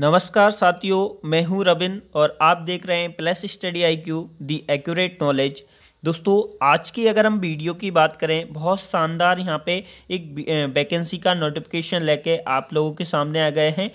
नमस्कार साथियों मैं हूं रबिन और आप देख रहे हैं plus study I Q the accurate knowledge दोस्तों आज की अगर हम वीडियो की बात करें बहुत शानदार यहां पे एक वैकेंसी का नोटिफिकेशन लेके आप लोगों के सामने आ गए हैं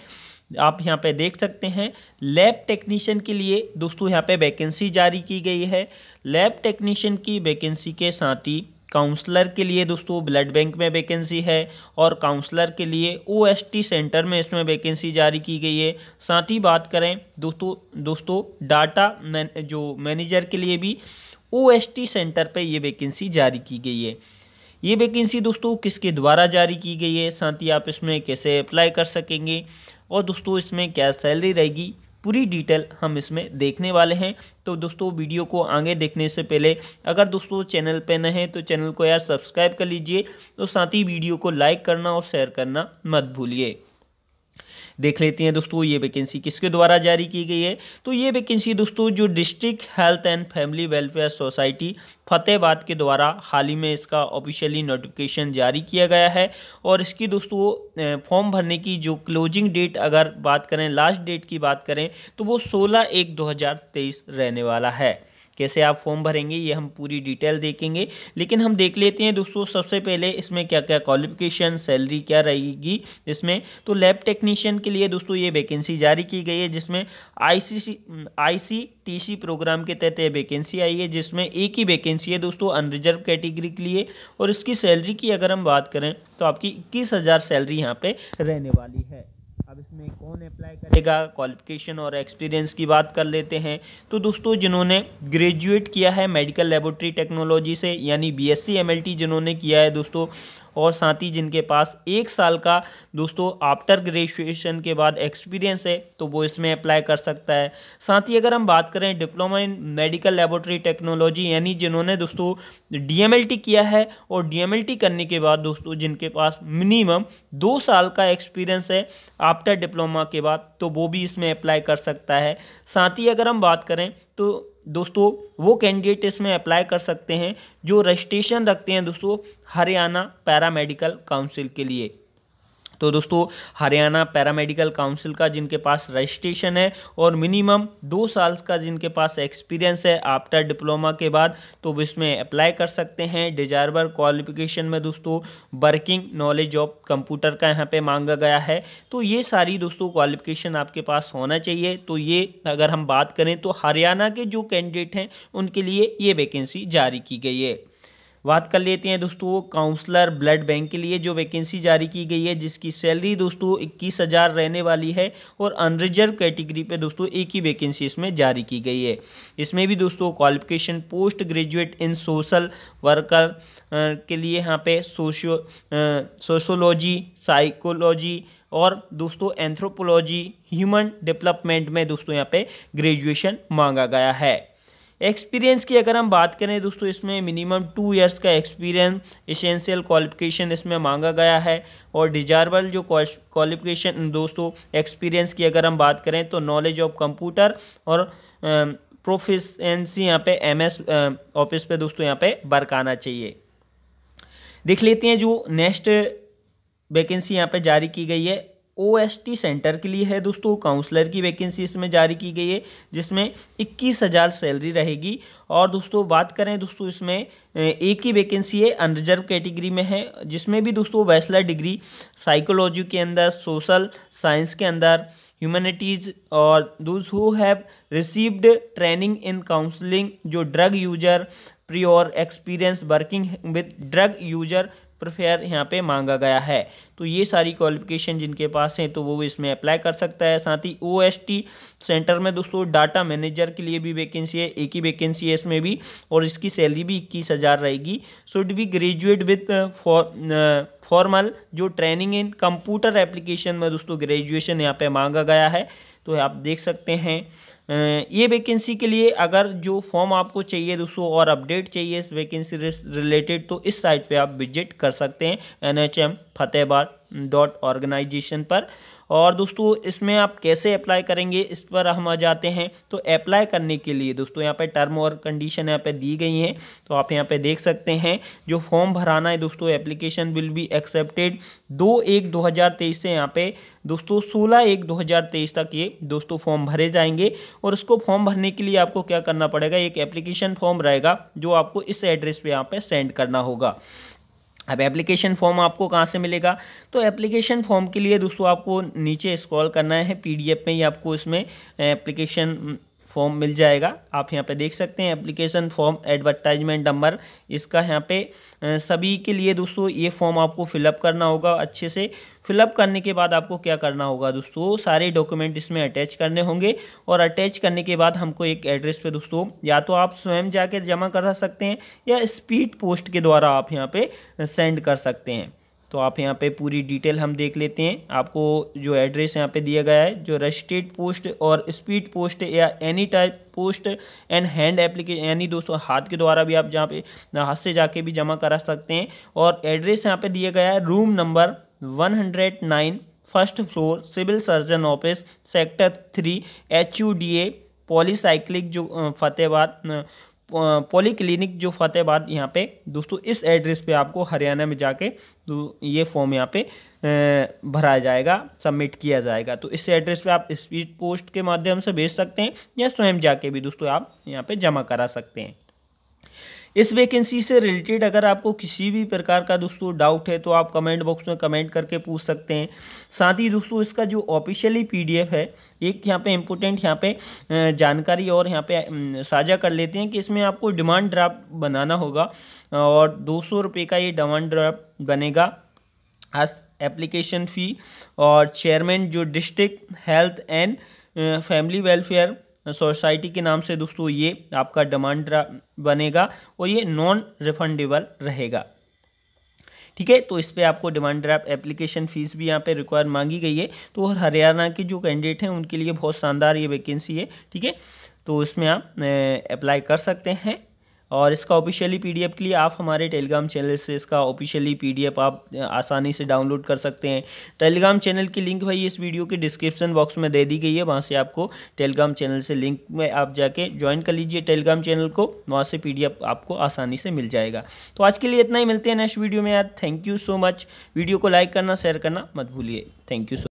आप यहाँ पे देख सकते हैं लैब टेक्नीशियन के लिए दोस्तों यहाँ पे वैकेंसी जारी की गई है लैब टेक्नीशियन की वैकेंसी के साथ ही काउंसलर के लिए दोस्तों ब्लड बैंक में वैकेंसी है और काउंसलर के लिए ओएसटी सेंटर में इसमें वैकेंसी जारी की गई है साथ ही बात करें दोस्तों दोस्तों डाटा मैन जो मैनेजर के लिए भी ओएसटी सेंटर पे ये वैकेंसी जारी की गई है ये वैकेंसी दोस्तों किसके द्वारा जारी की गई है साथ ही आप इसमें कैसे अप्लाई कर सकेंगे और दोस्तों इसमें क्या सैलरी रहेगी पूरी डिटेल हम इसमें देखने वाले हैं तो दोस्तों वीडियो को आगे देखने से पहले अगर दोस्तों चैनल पर न हैं तो चैनल को यार सब्सक्राइब कर लीजिए और साथ ही वीडियो को लाइक करना और शेयर करना मत भूलिए देख लेते हैं दोस्तों ये वैकेंसी किसके द्वारा जारी की गई है तो ये वैकेंसी दोस्तों जो district health and family welfare society Fatehabad के द्वारा हाल ही में इसका ऑफिशियली नोटिफिकेशन जारी किया गया है और इसकी दोस्तों फॉर्म भरने की जो क्लोजिंग डेट अगर बात करें लास्ट डेट की बात करें तो वो सोलह एक दो रहने वाला है कैसे आप फॉर्म भरेंगे ये हम पूरी डिटेल देखेंगे लेकिन हम देख लेते हैं दोस्तों सबसे पहले इसमें क्या क्या क्वालिफिकेशन सैलरी क्या रहेगी इसमें तो लैब टेक्नीशियन के लिए दोस्तों ये वैकेंसी जारी की गई है जिसमें आईसीसी आईसीटीसी प्रोग्राम के तहत ये वैकेंसी आई है जिसमें एक ही वैकेंसी है दोस्तों अनरिजर्व कैटेगरी के लिए और इसकी सैलरी की अगर हम बात करें तो आपकी इक्कीस हज़ार सैलरी यहाँ पर रहने वाली है अब इसमें कौन अप्लाई करेगा क्वालिफिकेशन और एक्सपीरियंस की बात कर लेते हैं तो दोस्तों जिन्होंने ग्रेजुएट किया है मेडिकल लेबोरेटरी टेक्नोलॉजी से यानी बीएससी एमएलटी जिन्होंने किया है दोस्तों और साथ ही जिनके पास एक साल का दोस्तों आफ्टर ग्रेजुएशन के बाद एक्सपीरियंस है तो वो इसमें अप्लाई कर सकता है साथ ही अगर हम बात करें diploma in medical laboratory technology यानी जिन्होंने दोस्तों डी किया है और डी करने के बाद दोस्तों जिनके पास मिनिमम दो साल का एक्सपीरियंस है आफ्टर डिप्लोमा के बाद तो वो भी इसमें अप्लाई कर सकता है साथ ही अगर हम बात करें तो दोस्तों वो कैंडिडेट इसमें अप्लाई कर सकते हैं जो रजिस्ट्रेशन रखते हैं दोस्तों हरियाणा पैरामेडिकल काउंसिल के लिए तो दोस्तों हरियाणा पैरामेडिकल काउंसिल का जिनके पास रजिस्ट्रेशन है और मिनिमम दो साल का जिनके पास एक्सपीरियंस है आफ्टर डिप्लोमा के बाद तो इसमें अप्लाई कर सकते हैं डिजायरबल क्वालिफिकेशन में दोस्तों वर्किंग नॉलेज ऑफ कंप्यूटर का यहाँ पे मांगा गया है तो ये सारी दोस्तों क्वालिफिकेशन आपके पास होना चाहिए तो ये अगर हम बात करें तो हरियाणा के जो कैंडिडेट हैं उनके लिए ये वैकेंसी जारी की गई है बात कर लेते हैं दोस्तों काउंसलर ब्लड बैंक के लिए जो वैकेंसी जारी की गई है जिसकी सैलरी दोस्तों इक्कीस हज़ार रहने वाली है और अनरिजर्व कैटेगरी पे दोस्तों एक ही वैकेंसी इसमें जारी की गई है इसमें भी दोस्तों qualification post graduate in social worker के लिए यहाँ पे सोशो सोशोलॉजी साइकोलॉजी और दोस्तों एंथ्रोपोलॉजी ह्यूमन डेवलपमेंट में दोस्तों यहाँ पे ग्रेजुएशन मांगा गया है एक्सपीरियंस की अगर हम बात करें दोस्तों इसमें मिनिमम टू इयर्स का एक्सपीरियंस इसेंशियल क्वालिफिकेशन इसमें मांगा गया है और डिजायरेबल जो क्वालिफिकेशन दोस्तों एक्सपीरियंस की अगर हम बात करें तो नॉलेज ऑफ कंप्यूटर और प्रोफेसेंसी यहाँ पे एमएस ऑफिस पे दोस्तों यहाँ पे वर्क आना चाहिए देख लेते हैं जो नेक्स्ट वैकेंसी यहाँ पे जारी की गई है ओएसटी सेंटर के लिए है दोस्तों काउंसलर की वैकेंसी इसमें जारी की गई है जिसमें इक्कीस हज़ार सैलरी रहेगी और दोस्तों बात करें दोस्तों इसमें एक ही वैकेंसी है अनरिजर्व कैटेगरी में है जिसमें भी दोस्तों बैचलर डिग्री साइकोलॉजी के अंदर सोशल साइंस के अंदर ह्यूमैनिटीज़ और those who have received training in counselling जो drug user prior experience working with drug user prefer यहाँ पे मांगा गया है तो ये सारी क्वालिफिकेशन जिनके पास हैं तो वो इसमें अप्लाई कर सकता है साथ ही ओ सेंटर में दोस्तों डाटा मैनेजर के लिए भी वैकेंसी है एक ही वैकेंसी है इसमें भी और इसकी सैलरी भी इक्कीस हज़ार रहेगी should be graduate with formal जो ट्रेनिंग इन कंप्यूटर एप्लीकेशन में दोस्तों ग्रेजुएशन यहाँ पर मांगा गया है तो आप देख सकते हैं ये वैकेंसी के लिए अगर जो फॉर्म आपको चाहिए दोस्तों और अपडेट चाहिए इस वैकेंसी रिलेटेड तो इस साइट पे आप विजिट कर सकते हैं N H M Fatehabad dot organisation पर और दोस्तों इसमें आप कैसे अप्लाई करेंगे इस पर हम आ जाते हैं तो अप्लाई करने के लिए दोस्तों यहाँ पे टर्म और कंडीशन यहाँ पे दी गई हैं तो आप यहाँ पे देख सकते हैं जो फॉर्म भराना है दोस्तों एप्लीकेशन विल बी एक्सेप्टेड दो एक दो हज़ार तेईस से यहाँ पे दोस्तों सोलह एक दो हज़ार तेईस तक ये दोस्तों फॉर्म भरे जाएंगे और उसको फॉर्म भरने के लिए आपको क्या करना पड़ेगा एक एप्लीकेशन फॉर्म रहेगा जो आपको इस एड्रेस पर यहाँ पर सेंड करना होगा अब एप्लीकेशन फॉर्म आपको कहाँ से मिलेगा तो एप्लीकेशन फॉर्म के लिए दोस्तों आपको नीचे स्क्रॉल करना है पीडीएफ में या आपको इसमें एप्लीकेशन फॉर्म मिल जाएगा आप यहाँ पे देख सकते हैं एप्लीकेशन फॉर्म एडवर्टाइजमेंट नंबर इसका यहाँ पे सभी के लिए दोस्तों ये फॉर्म आपको फिलअप करना होगा अच्छे से फिलअप करने के बाद आपको क्या करना होगा दोस्तों सारे डॉक्यूमेंट इसमें अटैच करने होंगे और अटैच करने के बाद हमको एक एड्रेस पे दोस्तों या तो आप स्वयं जाके जमा करा सकते हैं या स्पीड पोस्ट के द्वारा आप यहाँ पे सेंड कर सकते हैं तो आप यहाँ पे पूरी डिटेल हम देख लेते हैं आपको जो एड्रेस यहाँ पे दिया गया है जो रजिस्ट्रेड पोस्ट और स्पीड पोस्ट या any type post and hand application यानी दोस्तों हाथ के द्वारा भी आप जहाँ पे हाथ से जाके भी जमा करा सकते हैं और एड्रेस यहाँ पे दिया गया है room number one hundred nine first floor civil surgeon office sector three H U D A polyclinic जो फतेहबाद पॉली क्लिनिक जो फतेहबाद यहाँ पे दोस्तों इस एड्रेस पे आपको हरियाणा में जाके ये फॉर्म यहाँ पे भरा जाएगा सबमिट किया जाएगा तो इस एड्रेस पे आप स्पीड पोस्ट के माध्यम से भेज सकते हैं या स्वयं जाके भी दोस्तों आप यहाँ पे जमा करा सकते हैं इस वैकेंसी से रिलेटेड अगर आपको किसी भी प्रकार का दोस्तों डाउट है तो आप कमेंट बॉक्स में कमेंट करके पूछ सकते हैं साथ ही दोस्तों इसका जो ऑफिशियली पीडीएफ है एक यहाँ पे इम्पोर्टेंट यहाँ पे जानकारी और यहाँ पे साझा कर लेते हैं कि इसमें आपको डिमांड ड्राफ्ट बनाना होगा और दो सौ का ये डिमांड ड्राफ्ट बनेगा एप्लीकेशन फ़ी और चेयरमैन जो district health and family welfare society के नाम से दोस्तों ये आपका डिमांड बनेगा और ये नॉन रिफंडेबल रहेगा ठीक है तो इस पर आपको डिमांड ड्राफ्ट एप्लीकेशन फ़ीस भी यहाँ पे रिक्वायर मांगी गई है तो हरियाणा के जो कैंडिडेट हैं उनके लिए बहुत शानदार ये वैकेंसी है ठीक है तो इसमें आप अप्लाई कर सकते हैं और इसका ऑफिशियली पीडीएफ के लिए आप हमारे टेलीग्राम चैनल से इसका ऑफिशियली पीडीएफ आप आसानी से डाउनलोड कर सकते हैं टेलीग्राम चैनल की लिंक भाई इस वीडियो के डिस्क्रिप्शन बॉक्स में दे दी गई है वहाँ से आपको टेलीग्राम चैनल से लिंक में आप जाके ज्वाइन कर लीजिए टेलीग्राम चैनल को वहाँ से पी आपको आसानी से मिल जाएगा तो आज के लिए इतना ही मिलते हैं नेक्स्ट वीडियो में यार thank you so much video को लाइक करना शेयर करना मत भूलिए थैंक यू सो